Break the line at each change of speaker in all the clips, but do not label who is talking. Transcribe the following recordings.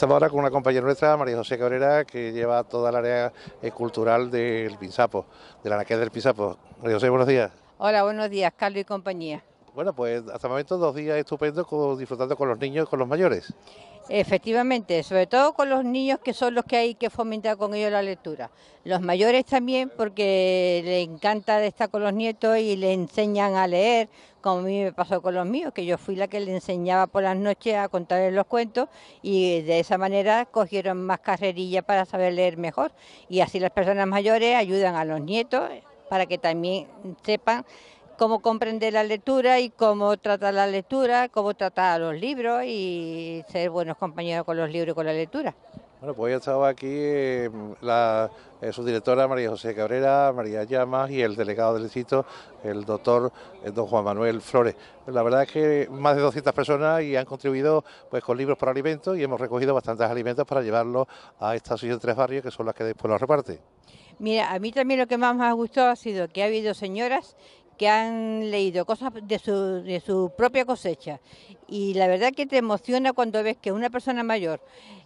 Estamos ahora con una compañera nuestra, María José Cabrera, que lleva toda el área eh, cultural del Pinzapo, la Anaquel del Pinzapo. María José, buenos días.
Hola, buenos días, Carlos y compañía.
Bueno, pues hasta el momento dos días estupendos disfrutando con los niños y con los mayores.
Efectivamente, sobre todo con los niños que son los que hay que fomentar con ellos la lectura. Los mayores también porque le encanta estar con los nietos y le enseñan a leer, como a mí me pasó con los míos, que yo fui la que le enseñaba por las noches a contarles los cuentos y de esa manera cogieron más carrerilla para saber leer mejor. Y así las personas mayores ayudan a los nietos para que también sepan cómo comprender la lectura y cómo tratar la lectura, cómo tratar los libros y ser buenos compañeros con los libros y con la lectura.
Bueno, pues hoy estaba aquí em, la eh, subdirectora María José Cabrera, María Llamas y el delegado del distrito, el doctor eh, don Juan Manuel Flores. La verdad es que más de 200 personas y han contribuido pues con libros por alimentos y hemos recogido bastantes alimentos para llevarlos a esta asociación Tres Barrios, que son las que después los reparte.
Mira, a mí también lo que más me ha gustado ha sido que ha habido señoras que han leído cosas de su, de su propia cosecha. Y la verdad que te emociona cuando ves que una persona mayor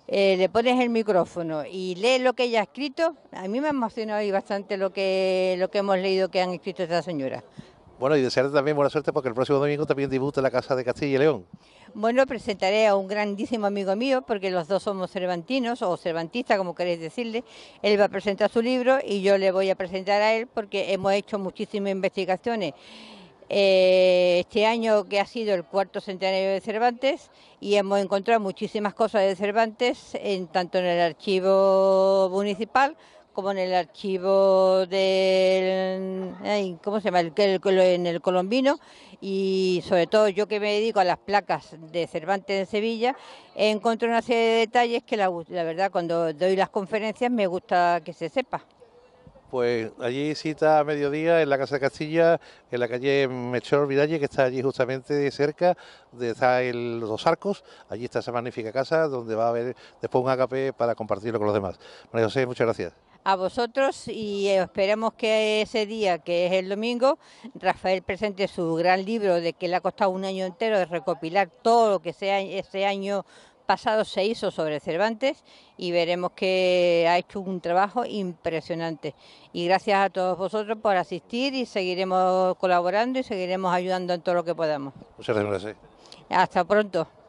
eh, le pones el micrófono y lee lo que ella ha escrito. A mí me ha emocionado y bastante lo que, lo que hemos leído que han escrito esta señora
Bueno, y desearte también buena suerte porque el próximo domingo también dibuta la Casa de Castilla y León.
Bueno, presentaré a un grandísimo amigo mío, porque los dos somos cervantinos o cervantistas, como queréis decirle. Él va a presentar su libro y yo le voy a presentar a él porque hemos hecho muchísimas investigaciones. Eh, este año que ha sido el cuarto centenario de Cervantes y hemos encontrado muchísimas cosas de Cervantes en tanto en el archivo municipal como en el archivo del, ¿cómo se llama? El, en el colombino y sobre todo yo que me dedico a las placas de Cervantes de Sevilla, encuentro una serie de detalles que la, verdad cuando doy las conferencias me gusta que se sepa.
Pues allí cita a mediodía en la Casa de Castilla, en la calle Mechor Vidalle, que está allí justamente cerca, de está el, los arcos. Allí está esa magnífica casa donde va a haber después un AKP para compartirlo con los demás. María José, muchas gracias
a vosotros y esperamos que ese día, que es el domingo, Rafael presente su gran libro de que le ha costado un año entero de recopilar todo lo que sea ese año pasado se hizo sobre Cervantes y veremos que ha hecho un trabajo impresionante. Y gracias a todos vosotros por asistir y seguiremos colaborando y seguiremos ayudando en todo lo que podamos. Muchas gracias. Hasta pronto.